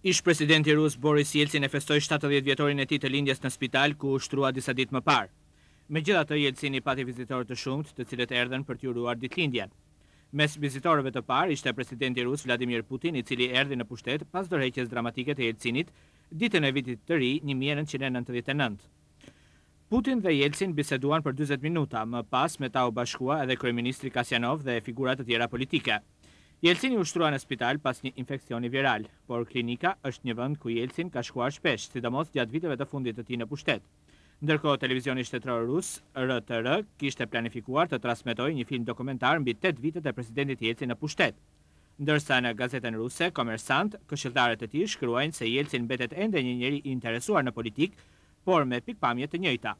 Ish presidenti rus Boris Jelcin e festoi 70 vjetorin e tij të lindjes në spital ku u shtrua disa ditë më parë. Megjithatë Jelcin i pati vizitorë të shumtë, të cilët erdhën për t'i uruar ditëlindjen. Mes vizitorëve të parë ishte presidenti rus Vladimir Putin, i cili erdhi në pushtet pas dorëheqjes dramatike të Jelcinit ditën e vitit të ri 1999. Putin dhe Jelcin biseduan për 40 minuta, më pas me ta u bashkua edhe kryeministri Kasianov dhe figura të tjera politike. Jelsin i ushtrua në spital pas një infekcioni viral, por klinika është një vënd ku Jelsin ka shkuar shpesh, si do mos gjatë viteve të fundit të ti në pushtet. Ndërko, televizioni shtetërë rusë, RTR, kishte planifikuar të transmitoj një film dokumentar mbi 8 vitet e presidentit Jelsin në pushtet. Ndërsa në gazetën ruse, Komersant, këshildarët e ti shkruajnë se Jelsin betet ende një njëri interesuar në politikë, por me pikpamjet të njëjta.